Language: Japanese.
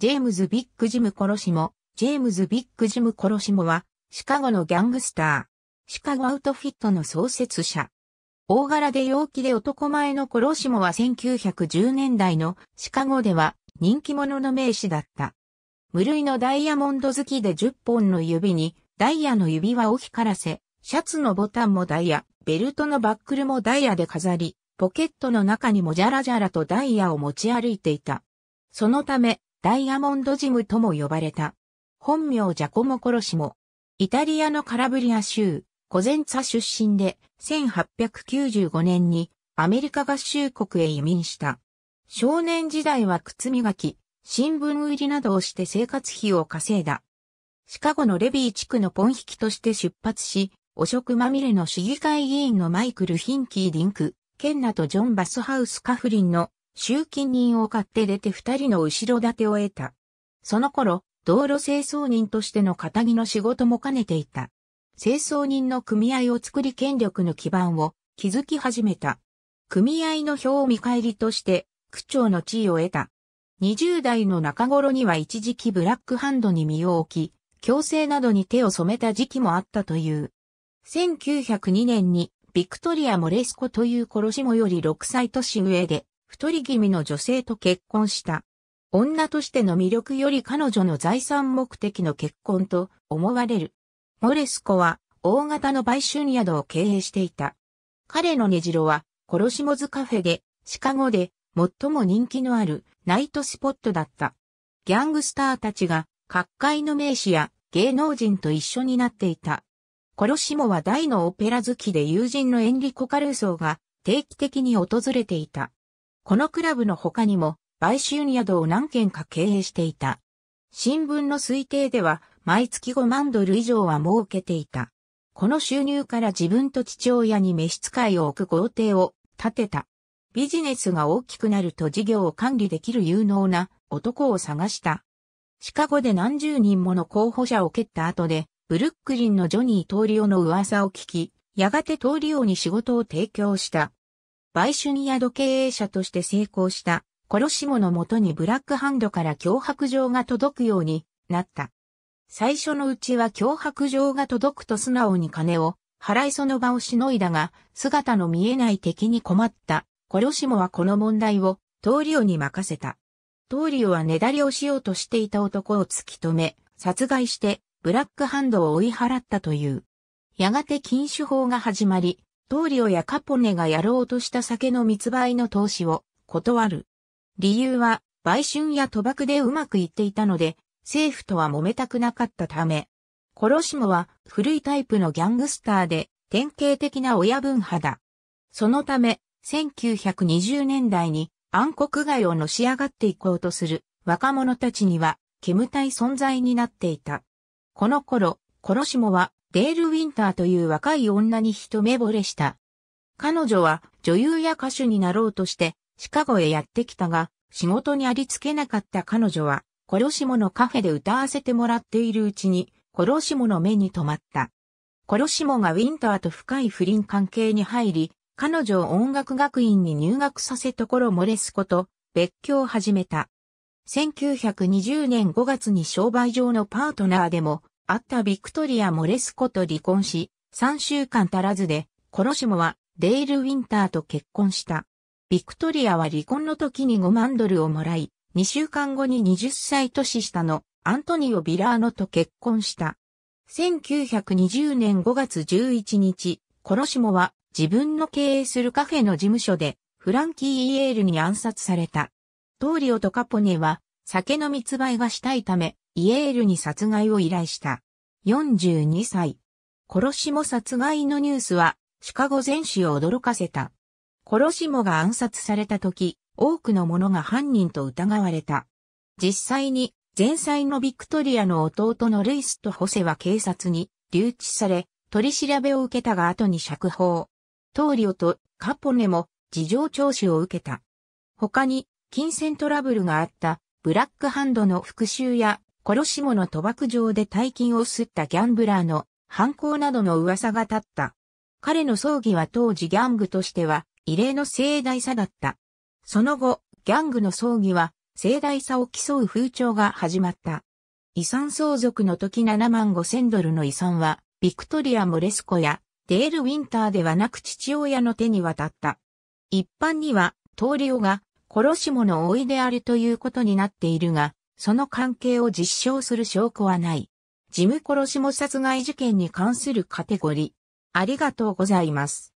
ジェームズ・ビッグ・ジム・コロシモ、ジェームズ・ビッグ・ジム・コロシモは、シカゴのギャングスター、シカゴアウトフィットの創設者。大柄で陽気で男前のコロシモは1910年代のシカゴでは人気者の名士だった。無類のダイヤモンド好きで10本の指にダイヤの指輪を光らせ、シャツのボタンもダイヤ、ベルトのバックルもダイヤで飾り、ポケットの中にもじゃらじゃらとダイヤを持ち歩いていた。そのため、ダイヤモンドジムとも呼ばれた。本名ジャコモ・コロシモ。イタリアのカラブリア州、コゼンツァ出身で、1895年にアメリカ合衆国へ移民した。少年時代は靴磨き、新聞売りなどをして生活費を稼いだ。シカゴのレビー地区のポン引きとして出発し、汚職まみれの市議会議員のマイクル・ヒンキー・ディンク、ケンナとジョン・バスハウス・カフリンの集金人を買って出て二人の後ろ盾を得た。その頃、道路清掃人としての肩着の仕事も兼ねていた。清掃人の組合を作り権力の基盤を築き始めた。組合の票を見返りとして、区長の地位を得た。20代の中頃には一時期ブラックハンドに身を置き、強制などに手を染めた時期もあったという。1902年にビクトリア・モレスコという殺しもより6歳年上で太り気味の女性と結婚した。女としての魅力より彼女の財産目的の結婚と思われる。モレスコは大型の売春宿を経営していた。彼の根城は殺しもずカフェでシカゴで最も人気のあるナイトスポットだった。ギャングスターたちが各界の名士や芸能人と一緒になっていた。殺しもは大のオペラ好きで友人のエンリコ・カルーソーが定期的に訪れていた。このクラブの他にも、売春宿を何件か経営していた。新聞の推定では、毎月5万ドル以上は儲けていた。この収入から自分と父親に召使いを置く豪邸を建てた。ビジネスが大きくなると事業を管理できる有能な男を探した。シカゴで何十人もの候補者を蹴った後で、ブルックリンのジョニー・トーリオの噂を聞き、やがてトーリオに仕事を提供した。売春宿経営者として成功した、殺しモのもとにブラックハンドから脅迫状が届くようになった。最初のうちは脅迫状が届くと素直に金を払いその場をしのいだが、姿の見えない敵に困った。殺しモはこの問題をトーリオに任せた。トーリオはねだりをしようとしていた男を突き止め、殺害してブラックハンドを追い払ったという。やがて禁酒法が始まり、トーリオやカポネがやろうとした酒の密売の投資を断る。理由は、売春や賭博でうまくいっていたので、政府とは揉めたくなかったため。コロシモは古いタイプのギャングスターで、典型的な親分派だ。そのため、1920年代に暗黒街をのし上がっていこうとする若者たちには煙たい存在になっていた。この頃、コロシモはデール・ウィンターという若い女に一目惚れした。彼女は女優や歌手になろうとしてシカゴへやってきたが、仕事にありつけなかった彼女は、コロシモのカフェで歌わせてもらっているうちに、コロシモの目に留まった。コロシモがウィンターと深い不倫関係に入り、彼女を音楽学院に入学させところ漏れすこと、別居を始めた。1920年5月に商売上のパートナーでもあったビクトリア・モレスコと離婚し、3週間足らずで、コロシモはデイル・ウィンターと結婚した。ビクトリアは離婚の時に5万ドルをもらい、2週間後に20歳年下のアントニオ・ビラーノと結婚した。1920年5月11日、コロシモは自分の経営するカフェの事務所でフランキー・イエールに暗殺された。トーリオとカポネは酒の密売がしたいため、イエールに殺害を依頼した。42歳。殺しも殺害のニュースは、シカゴ全市を驚かせた。殺しもが暗殺された時、多くの者が犯人と疑われた。実際に、前妻のビクトリアの弟のルイスとホセは警察に留置され、取り調べを受けたが後に釈放。トーリオとカポネも事情聴取を受けた。他に金銭トラブルがあったブラックハンドの復讐や、殺し者賭博場で大金を吸ったギャンブラーの犯行などの噂が立った。彼の葬儀は当時ギャングとしては異例の盛大さだった。その後、ギャングの葬儀は盛大さを競う風潮が始まった。遺産相続の時7万5千ドルの遺産は、ビクトリア・モレスコやデール・ウィンターではなく父親の手に渡った。一般には、トーリオが殺し者の老いであるということになっているが、その関係を実証する証拠はない。事務殺しも殺害事件に関するカテゴリー。ありがとうございます。